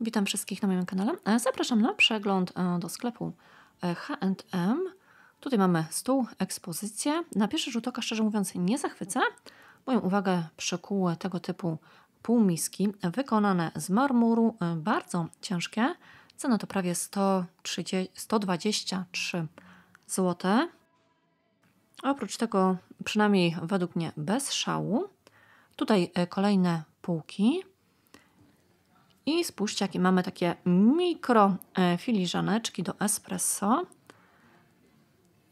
Witam wszystkich na moim kanale. E, zapraszam na przegląd e, do sklepu H&M. Tutaj mamy stół, ekspozycję. Na pierwszy rzut oka, szczerze mówiąc, nie zachwyca. Moją uwagę przykuły tego typu półmiski wykonane z marmuru, bardzo ciężkie. Cena to prawie 130, 123 zł. Oprócz tego, przynajmniej według mnie, bez szału. Tutaj kolejne półki. I spójrzcie, jakie mamy takie mikro e, filiżaneczki do espresso.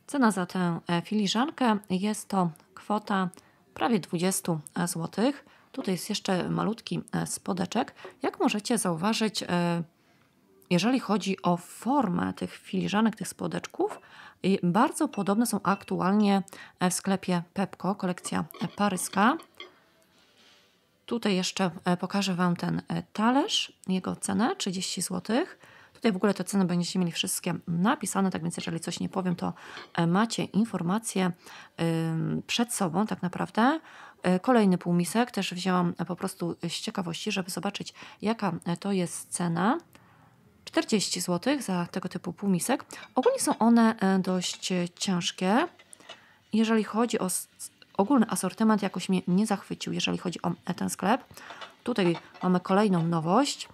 Cena za tę e, filiżankę jest to kwota prawie 20 e, zł. Tutaj jest jeszcze malutki spodeczek. Jak możecie zauważyć, jeżeli chodzi o formę tych filiżanek, tych spodeczków, bardzo podobne są aktualnie w sklepie Pepco, kolekcja paryska. Tutaj jeszcze e, pokażę Wam ten e, talerz, jego cenę 30 zł. Tutaj w ogóle te ceny będziecie mieli wszystkie napisane, tak więc jeżeli coś nie powiem, to e, macie informacje przed sobą tak naprawdę. Kolejny półmisek też wzięłam po prostu z ciekawości, żeby zobaczyć jaka to jest cena. 40 zł za tego typu półmisek. Ogólnie są one dość ciężkie. Jeżeli chodzi o ogólny asortyment jakoś mnie nie zachwycił, jeżeli chodzi o ten sklep. Tutaj mamy kolejną nowość.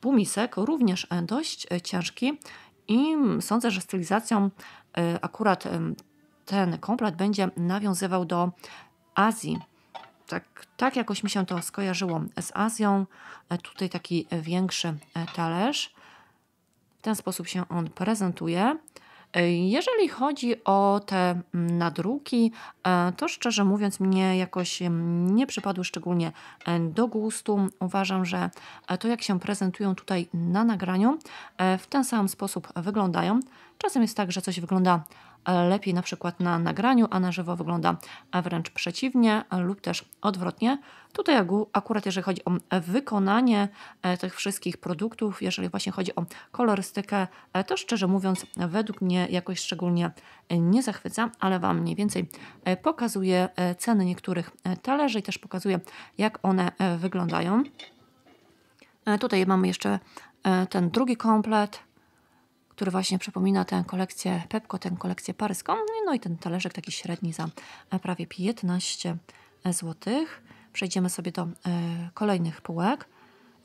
Półmisek, również e, dość e, ciężki i sądzę, że stylizacją e, akurat ten komplet będzie nawiązywał do Azji. Tak, tak jakoś mi się to skojarzyło z Azją. Tutaj taki większy talerz. W ten sposób się on prezentuje. Jeżeli chodzi o te mm, nadruki, e, to szczerze mówiąc, mnie jakoś mm, nie przypadły szczególnie e, do gustu. Uważam, że e, to jak się prezentują tutaj na nagraniu, w ten sam sposób wyglądają. Czasem jest tak, że coś wygląda e, lepiej na przykład na nagraniu, a na żywo wygląda wręcz przeciwnie e, lub też odwrotnie. Tutaj akurat jeżeli chodzi o e, wykonanie tych wszystkich produktów, jeżeli właśnie chodzi o kolorystykę, to szczerze mówiąc według mnie jakoś szczególnie nie zachwyca, ale Wam mniej więcej pokazuje ceny niektórych talerzy i też pokazuje jak one wyglądają. Tutaj mamy jeszcze ten drugi komplet, który właśnie przypomina tę kolekcję Pepko, tę kolekcję paryską. No i ten talerzek taki średni za e, prawie 15 zł. Przejdziemy sobie do e, kolejnych półek.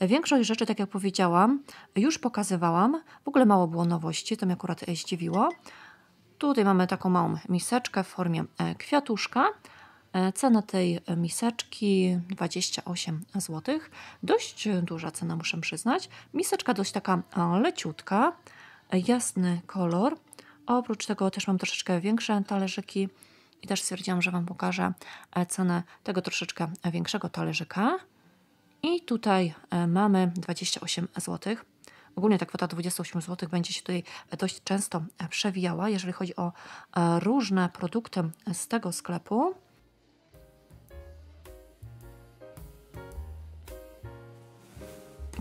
Większość rzeczy, tak jak powiedziałam, już pokazywałam. W ogóle mało było nowości, to mnie akurat e, zdziwiło. Tutaj mamy taką małą miseczkę w formie kwiatuszka. Cena tej miseczki 28 zł. Dość duża cena, muszę przyznać. Miseczka dość taka leciutka jasny kolor. Oprócz tego też mam troszeczkę większe talerzyki i też stwierdziłam, że Wam pokażę e, cenę tego troszeczkę większego talerzyka. I tutaj e, mamy 28 zł. Ogólnie ta kwota 28 zł będzie się tutaj dość często e, przewijała, jeżeli chodzi o różne produkty z tego sklepu.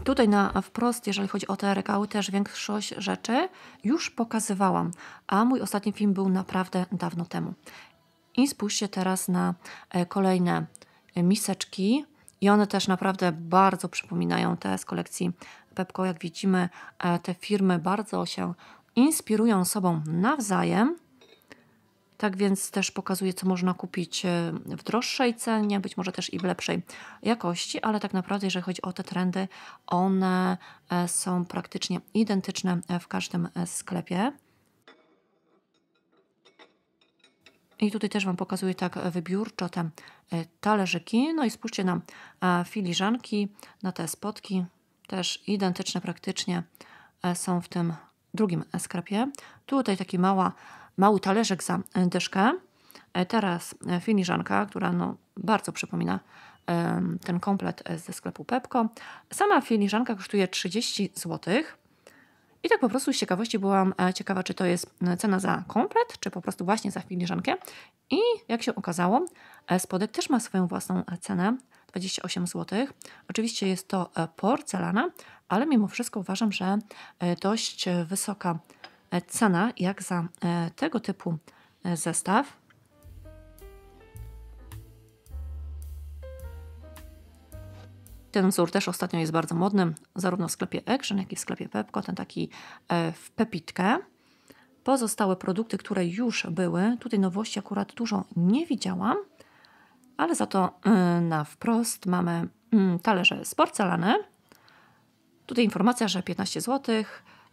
tutaj na wprost, jeżeli chodzi o te regały, też większość rzeczy już pokazywałam, a mój ostatni film był naprawdę dawno temu. I spójrzcie teraz na e, kolejne e, miseczki. I one też naprawdę bardzo przypominają te z kolekcji Pepko. Jak widzimy, e, te firmy bardzo się inspirują sobą nawzajem. Tak więc też pokazuje, co można kupić e, w droższej cenie, być może też i w lepszej jakości, ale tak naprawdę, jeżeli chodzi o te trendy, one e, są praktycznie identyczne e, w każdym sklepie. I tutaj też Wam pokazuję tak wybiórczo te talerzyki. No i spójrzcie na filiżanki, na te spotki. Też identyczne praktycznie są w tym drugim sklepie. Tutaj taki mała mały talerzek za e, dyszkę. E, teraz e, filiżanka, która no, bardzo przypomina ten komplet ze sklepu Pepko. Sama filiżanka kosztuje 30 zł. I tak po prostu z ciekawości byłam ciekawa, czy to jest cena za komplet, czy po prostu właśnie za filiżankę. I jak się okazało, spodek też ma swoją własną cenę, 28 zł. Oczywiście jest to porcelana, ale mimo wszystko uważam, że dość wysoka E, cena jak za e, tego typu e, zestaw Ten wzór też ostatnio jest bardzo modny, zarówno w sklepie Action, jak i w sklepie Pepco, ten taki w pepitkę. Pozostałe produkty, które już były, tutaj nowości akurat dużo nie widziałam, ale za to na wprost mamy mm, talerze z porcelany. Tutaj informacja, że 15 zł,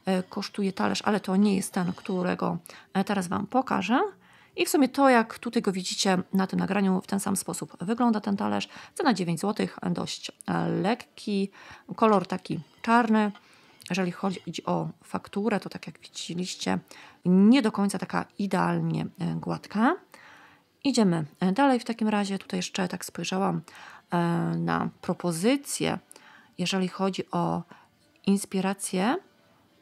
E, kosztuje talerz, ale to nie jest ten, którego e, teraz Wam pokażę. I w sumie to, jak tutaj go widzicie na tym nagraniu, w ten sam sposób wygląda ten talerz. Cena 9 zł, dość e, lekki, kolor taki czarny. Jeżeli chodzi o fakturę, to tak jak widzieliście, nie do końca taka idealnie gładka. Idziemy dalej w takim razie. Tutaj jeszcze tak spojrzałam na propozycję. jeżeli chodzi o inspirację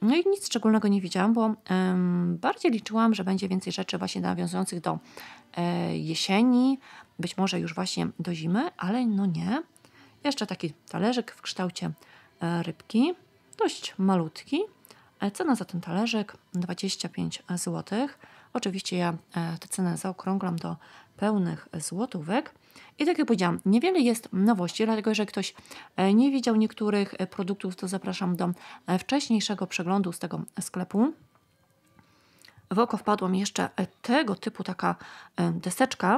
no i nic szczególnego nie widziałam, bo bardziej liczyłam, że będzie więcej rzeczy właśnie nawiązujących do e, jesieni, być może już właśnie do zimy, ale no nie. Jeszcze taki talerzyk w kształcie e, rybki, dość malutki. E, cena za ten talerzyk 25 zł. Oczywiście ja tę cenę zaokrąglam do pełnych złotówek. I tak jak powiedziałam, niewiele jest nowości, dlatego że ktoś e, nie widział niektórych e, produktów, to zapraszam do e, wcześniejszego przeglądu z tego sklepu. W oko wpadła mi jeszcze tego typu taka deseczka.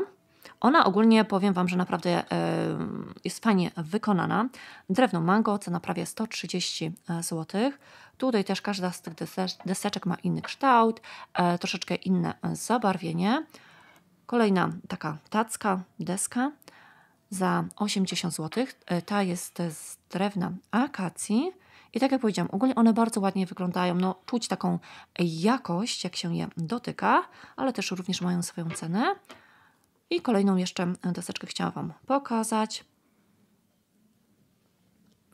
Ona ogólnie, powiem Wam, że naprawdę jest fajnie wykonana. Drewno mango, cena prawie 130 zł. Tutaj też każda z tych deseczek ma inny kształt, troszeczkę inne zabarwienie. Kolejna taka tacka, deska za 80 zł. E, ta jest z drewna akacji. I tak jak powiedziałam, ogólnie one bardzo ładnie wyglądają. No, czuć taką jakość, jak się je dotyka, ale też również mają swoją cenę. I kolejną jeszcze e, deseczkę chciałam Wam pokazać.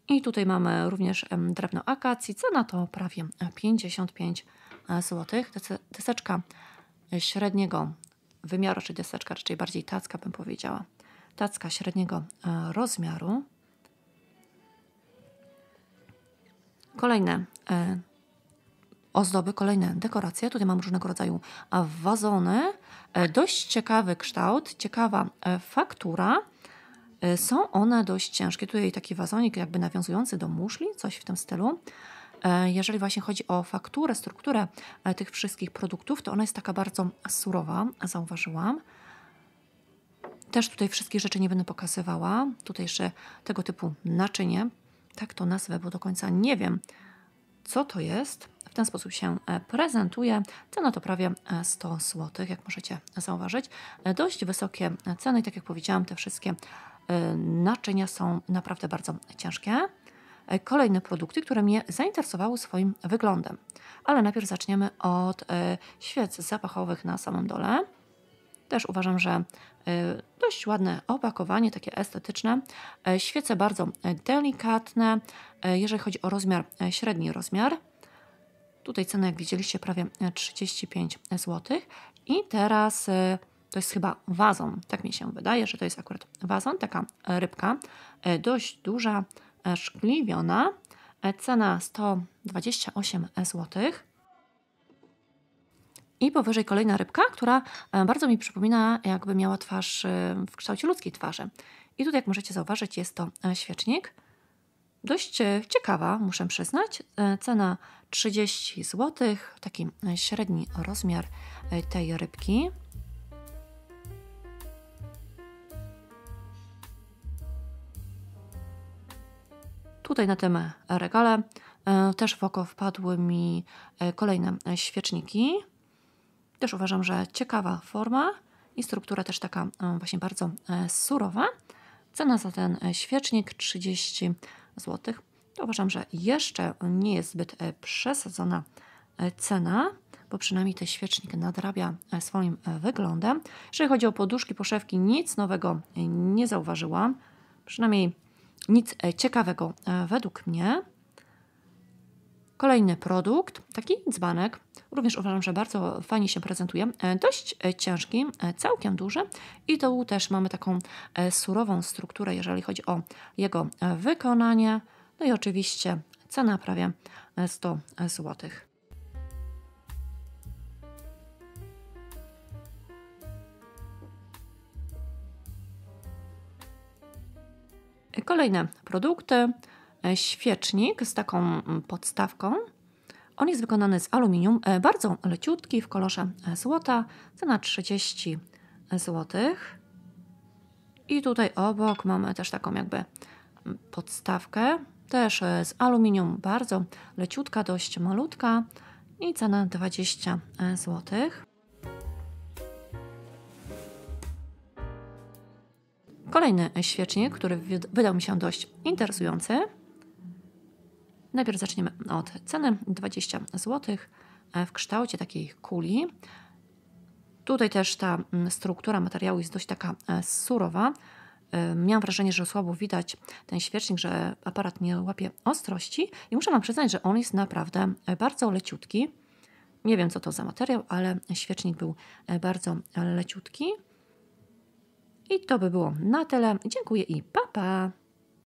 I tutaj mamy również drewno akacji. Cena to prawie 55 e, zł. Deseczka średniego wymiaru, czy deseczka, raczej bardziej tacka bym powiedziała. Tacka średniego e, rozmiaru. Kolejne e, ozdoby, kolejne dekoracje. Tutaj mam różnego rodzaju e, wazony. Dość ciekawy kształt, ciekawa faktura. Są one dość ciężkie. Tutaj taki wazonik jakby nawiązujący do muszli, coś w tym stylu. E, jeżeli właśnie chodzi o fakturę, strukturę e, tych wszystkich produktów, to ona jest taka bardzo surowa, zauważyłam. Też tutaj wszystkie rzeczy nie będę pokazywała. Tutaj jeszcze tego typu naczynie. Tak to nazwę, bo do końca nie wiem, co to jest. W ten sposób się e, prezentuje. Cena to prawie 100 zł, jak możecie zauważyć. Dość wysokie ceny, tak jak powiedziałam, te wszystkie naczynia są naprawdę bardzo ciężkie. E, kolejne produkty, które mnie zainteresowały swoim wyglądem. Ale najpierw zaczniemy od e, świec zapachowych na samym dole. Też uważam, że e, dość ładne opakowanie, takie estetyczne. Świece bardzo delikatne, jeżeli chodzi o rozmiar, średni rozmiar. Tutaj cena, jak widzieliście, prawie 35 zł. I teraz to jest chyba wazon, tak mi się wydaje, że to jest akurat wazon, taka rybka, dość duża, szkliwiona. E, cena 128 zł. I powyżej kolejna rybka, która e, bardzo mi przypomina, jakby miała twarz e, w kształcie ludzkiej twarzy. I tutaj, jak możecie zauważyć, jest to świecznik. Dość ciekawa, muszę przyznać. Cena 30 zł, taki średni rozmiar tej rybki. Tutaj na tym regale e, też w oko wpadły mi e, kolejne świeczniki. Też uważam, że ciekawa forma i struktura też taka e, właśnie bardzo surowa. Cena za ten świecznik 30 zł. To uważam, że jeszcze nie jest zbyt przesadzona cena, bo przynajmniej ten świecznik nadrabia swoim wyglądem. Jeżeli chodzi o poduszki, poszewki, nic nowego nie zauważyłam. Przynajmniej nic e, ciekawego e, według mnie. Kolejny produkt, taki dzbanek. Również uważam, że bardzo fajnie się prezentuje. E, dość ciężki, całkiem duży i tu też mamy taką surową strukturę, jeżeli chodzi o jego wykonanie. No i oczywiście cena prawie 100 złotych. Kolejne produkty. E, świecznik z taką podstawką. On jest wykonany z aluminium, e, bardzo leciutki, w kolorze e, złota, cena 30 zł. I tutaj obok mamy też taką jakby podstawkę, też z aluminium, bardzo leciutka, dość malutka i cena 20 zł. Kolejny świecznik, który wydał mi się dość interesujący. Najpierw zaczniemy od ceny 20 zł e, w kształcie takiej kuli. Tutaj też ta mm, struktura materiału jest dość taka e, surowa. E, miałam wrażenie, że słabo widać ten świecznik, że aparat nie łapie ostrości i muszę Wam przyznać, że on jest naprawdę bardzo leciutki. Nie wiem, co to za materiał, ale świecznik był bardzo leciutki. I to by było na tyle. Dziękuję i pa pa!